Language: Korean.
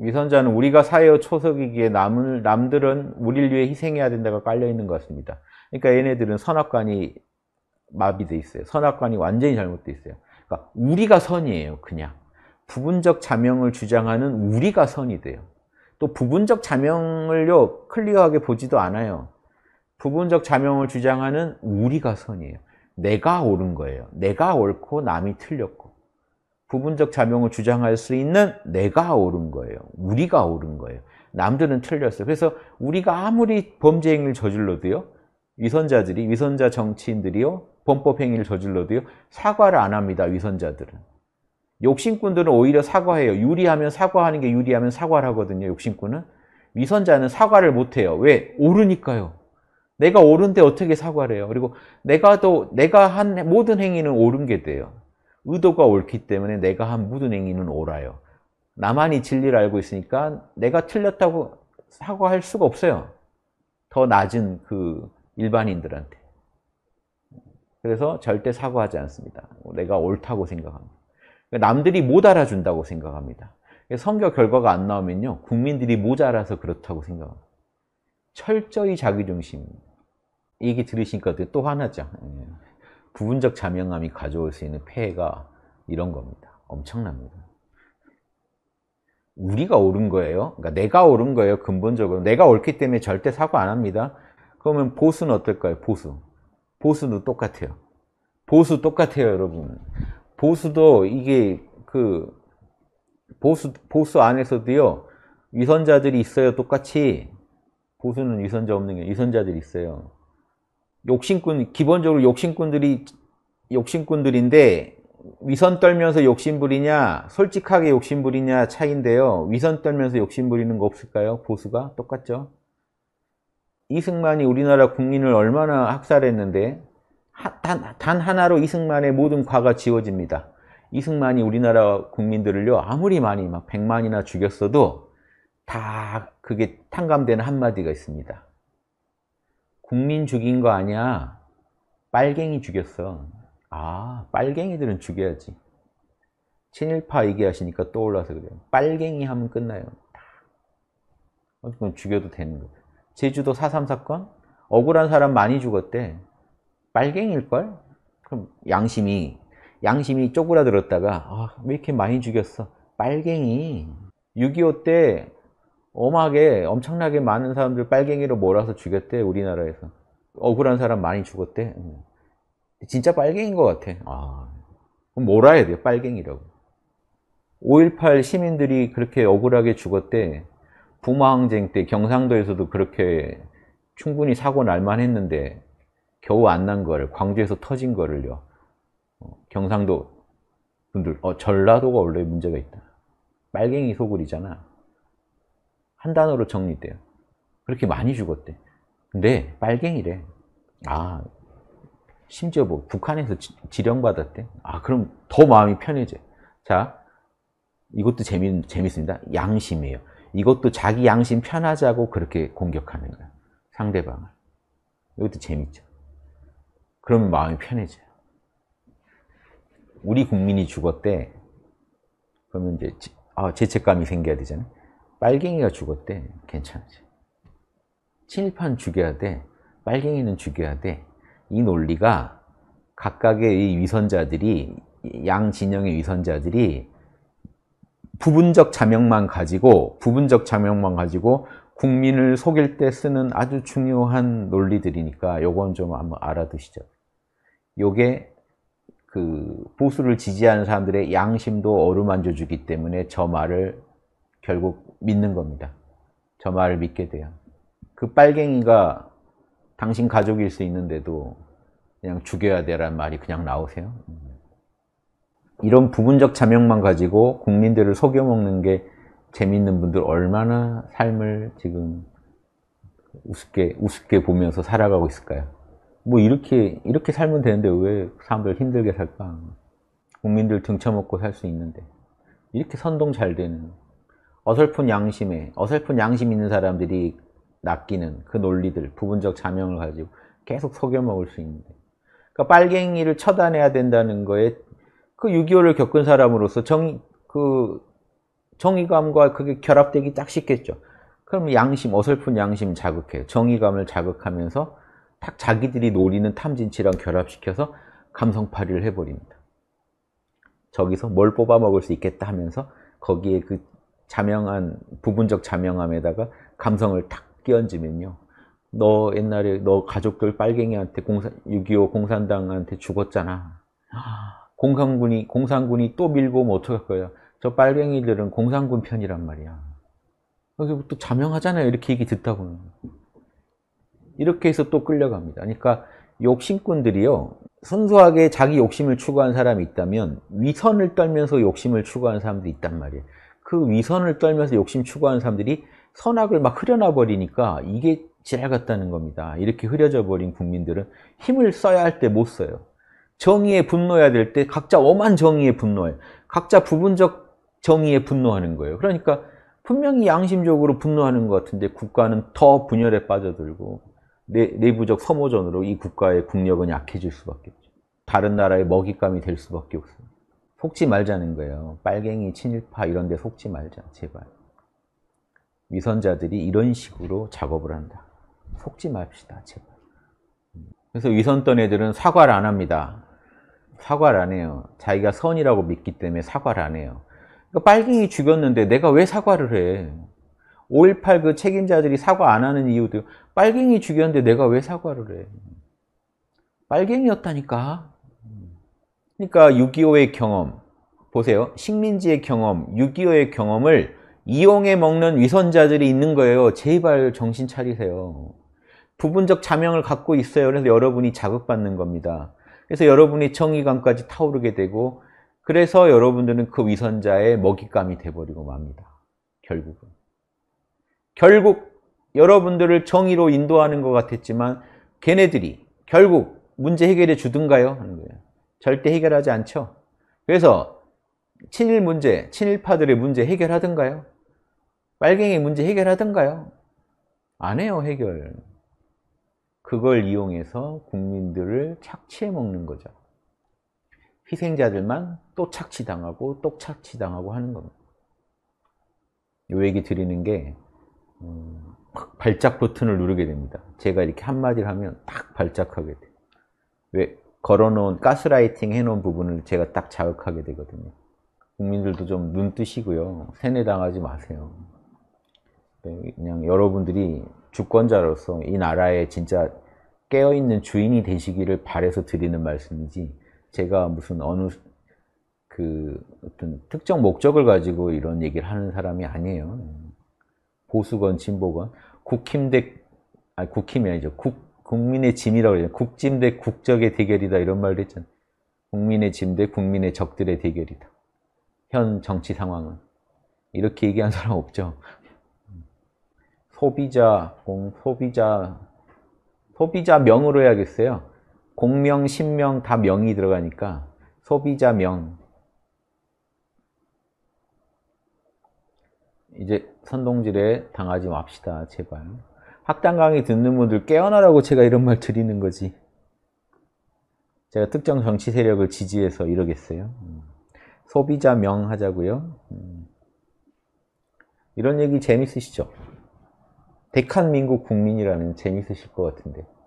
위선자는 우리가 사회의 초석이기에 남을, 남들은 우리를 위해 희생해야 된다고 깔려있는 것 같습니다. 그러니까 얘네들은 선악관이 마비돼 있어요. 선악관이 완전히 잘못돼 있어요. 그러니까 우리가 선이에요. 그냥. 부분적 자명을 주장하는 우리가 선이 돼요. 또 부분적 자명을요 클리어하게 보지도 않아요. 부분적 자명을 주장하는 우리가 선이에요. 내가 옳은 거예요. 내가 옳고 남이 틀렸고. 부분적 자명을 주장할 수 있는 내가 옳은 거예요. 우리가 옳은 거예요. 남들은 틀렸어요. 그래서 우리가 아무리 범죄 행위를 저질러도요. 위선자들이 위선자 정치인들이요. 범법 행위를 저질러도요. 사과를 안 합니다. 위선자들은. 욕심꾼들은 오히려 사과해요. 유리하면 사과하는 게 유리하면 사과를 하거든요. 욕심꾼은. 위선자는 사과를 못 해요. 왜? 옳으니까요. 내가 옳은데 어떻게 사과를 해요? 그리고 내가 또 내가 한 모든 행위는 옳은 게 돼요. 의도가 옳기 때문에 내가 한 모든 행위는 옳아요. 나만이 진리를 알고 있으니까 내가 틀렸다고 사과할 수가 없어요. 더 낮은 그 일반인들한테. 그래서 절대 사과하지 않습니다. 내가 옳다고 생각합니다. 그러니까 남들이 못 알아준다고 생각합니다. 선교 결과가 안 나오면요. 국민들이 모자라서 그렇다고 생각합니다. 철저히 자기중심 얘기 들으시니까 또 화나죠. 예. 부분적 자명함이 가져올 수 있는 폐해가 이런 겁니다. 엄청납니다. 우리가 옳은 거예요. 그러니까 내가 옳은 거예요. 근본적으로. 내가 옳기 때문에 절대 사고 안 합니다. 그러면 보수는 어떨까요? 보수. 보수도 똑같아요. 보수 똑같아요, 여러분. 보수도 이게 그 보수 보수 안에서도요. 위선자들이 있어요. 똑같이 보수는 위선자 없는 게 위선자들이 있어요. 욕심꾼 기본적으로 욕심꾼들이 욕심꾼들인데 위선 떨면서 욕심부리냐 솔직하게 욕심부리냐 차인데요 이 위선 떨면서 욕심부리는 거 없을까요? 보수가 똑같죠. 이승만이 우리나라 국민을 얼마나 학살했는데 단, 단 하나로 이승만의 모든 과가 지워집니다. 이승만이 우리나라 국민들을요 아무리 많이 막 100만이나 죽였어도 다 그게 탕감되는 한마디가 있습니다. 국민 죽인 거 아니야. 빨갱이 죽였어. 아, 빨갱이들은 죽여야지. 친일파 얘기하시니까 떠올라서 그래요. 빨갱이 하면 끝나요. 어쨌든 죽여도 되는 거예요. 제주도 4.3 사건? 억울한 사람 많이 죽었대. 빨갱일걸? 이 그럼 양심이, 양심이 쪼그라들었다가, 아, 왜 이렇게 많이 죽였어? 빨갱이. 6.25때 엄하게 엄청나게 많은 사람들 빨갱이로 몰아서 죽였대 우리나라에서 억울한 사람 많이 죽었대 음. 진짜 빨갱인 것 같아 아, 그럼 몰아야 돼요 빨갱이라고 5.18 시민들이 그렇게 억울하게 죽었대 부마항쟁 때 경상도에서도 그렇게 충분히 사고 날만 했는데 겨우 안 난 걸 광주에서 터진 거를요 어, 경상도 분들 어, 전라도가 원래 문제가 있다 빨갱이 소굴이잖아 한 단어로 정리돼요. 그렇게 많이 죽었대. 근데 빨갱이래. 아, 심지어 뭐 북한에서 지, 령받았대아 그럼 더 마음이 편해져 자 이것도 재미, 재밌습니다 양심이에요 이것도 자기 양심 편하자고 그렇게 공격하는 거야 상대방을 이것도 재밌죠 그럼 마음이 편해져요 우리 국민이 죽었대 그러면 이제 아, 죄책감이 생겨야 되잖아요 빨갱이가 죽었대 괜찮지 친일파는 죽여야 돼 빨갱이는 죽여야 돼이 논리가 각각의 이 위선자들이 양 진영의 위선자들이 부분적 자명만 가지고 부분적 자명만 가지고 국민을 속일 때 쓰는 아주 중요한 논리들이니까 요건 좀 한번 알아두시죠. 요게 그 보수를 지지하는 사람들의 양심도 어루만져 주기 때문에 저 말을 결국 믿는 겁니다. 저 말을 믿게 돼요. 그 빨갱이가 당신 가족일 수 있는데도 그냥 죽여야 되란 말이 그냥 나오세요. 이런 부분적 자명만 가지고 국민들을 속여먹는 게 재밌는 분들 얼마나 삶을 지금 우습게 우습게 보면서 살아가고 있을까요? 뭐 이렇게 이렇게 살면 되는데 왜 사람들 힘들게 살까? 국민들 등쳐먹고 살 수 있는데 이렇게 선동 잘 되는 어설픈 양심에 어설픈 양심 있는 사람들이 낚이는 그 논리들 부분적 자명을 가지고 계속 속여먹을 수 있는데 그러니까 빨갱이를 처단해야 된다는 거에 그 6.25를 겪은 사람으로서 정, 그 정의감과 그게 결합되기 딱 쉽겠죠 그럼 양심 어설픈 양심 자극해 요 정의감을 자극하면서 딱 자기들이 노리는 탐진치랑 결합시켜서 감성파리를 해버립니다 저기서 뭘 뽑아먹을 수 있겠다 하면서 거기에 그 자명한 부분적 자명함에다가 감성을 탁 끼얹으면요. 너 옛날에 너 가족들 빨갱이한테 공산 6.25 공산당한테 죽었잖아. 공산군이 공산군이 또 밀고 오면 뭐 어떡할 거야. 저 빨갱이들은 공산군 편이란 말이야. 또 자명하잖아요. 이렇게 얘기 듣다 보면. 이렇게 해서 또 끌려갑니다. 그러니까 욕심꾼들이요. 순수하게 자기 욕심을 추구한 사람이 있다면 위선을 떨면서 욕심을 추구한 사람도 있단 말이에요. 그 위선을 떨면서 욕심 추구하는 사람들이 선악을 막 흐려나 버리니까 이게 지랄 같다는 겁니다. 이렇게 흐려져 버린 국민들은 힘을 써야 할 때 못 써요. 정의에 분노해야 될 때 각자 엄한 정의에 분노해 각자 부분적 정의에 분노하는 거예요. 그러니까 분명히 양심적으로 분노하는 것 같은데 국가는 더 분열에 빠져들고 내, 내부적 소모전으로 이 국가의 국력은 약해질 수밖에 없죠. 다른 나라의 먹잇감이 될 수밖에 없어요. 속지 말자는 거예요. 빨갱이, 친일파 이런 데 속지 말자, 제발. 위선자들이 이런 식으로 작업을 한다. 속지 맙시다, 제발. 그래서 위선 떠 애들은 사과를 안 합니다. 사과를 안 해요. 자기가 선이라고 믿기 때문에 사과를 안 해요. 그러니까 빨갱이 죽였는데 내가 왜 사과를 해? 5.18 그 책임자들이 사과 안 하는 이유도 빨갱이 죽였는데 내가 왜 사과를 해? 빨갱이였다니까. 그러니까 6.25의 경험, 보세요. 식민지의 경험, 6.25의 경험을 이용해 먹는 위선자들이 있는 거예요. 제발 정신 차리세요. 부분적 자명을 갖고 있어요. 그래서 여러분이 자극받는 겁니다. 그래서 여러분이 정의감까지 타오르게 되고 그래서 여러분들은 그 위선자의 먹잇감이 돼버리고 맙니다. 결국은. 결국 여러분들을 정의로 인도하는 것 같았지만 걔네들이 결국 문제 해결해 주든가요? 하는 거예요. 절대 해결하지 않죠. 그래서 친일 문제, 친일파들의 문제 해결하던가요? 빨갱이 문제 해결하던가요? 안 해요, 해결. 그걸 이용해서 국민들을 착취해 먹는 거죠. 희생자들만 또 착취당하고 또 착취당하고 하는 겁니다. 요 얘기 드리는 게 음, 발작 버튼을 누르게 됩니다. 제가 이렇게 한마디를 하면 딱 발작하게 돼요. 왜? 걸어놓은 가스라이팅 해놓은 부분을 제가 딱 자극하게 되거든요. 국민들도 좀 눈 뜨시고요. 세뇌당하지 마세요. 네, 그냥 여러분들이 주권자로서 이 나라에 진짜 깨어있는 주인이 되시기를 바래서 드리는 말씀이지 제가 무슨 어느 그 어떤 특정 목적을 가지고 이런 얘기를 하는 사람이 아니에요. 보수건 진보건 국힘 대 아니 국힘이 아니죠. 국 국민의 짐이라고 그랬잖요 국짐 대 국적의 대결이다 이런 말도 했잖아요. 국민의 짐 대 국민의 적들의 대결이다. 현 정치 상황은. 이렇게 얘기한 사람 없죠. 소비자, 공, 소비자, 소비자 명으로 해야겠어요. 공명, 신명 다 명이 들어가니까 소비자 명. 이제 선동질에 당하지 맙시다, 제발. 학당 강의 듣는 분들 깨어나라고 제가 이런 말 드리는 거지. 제가 특정 정치 세력을 지지해서 이러겠어요. 음. 소비자 명 하자고요. 음. 이런 얘기 재밌으시죠? 대한민국 국민이라는 재밌으실 것 같은데.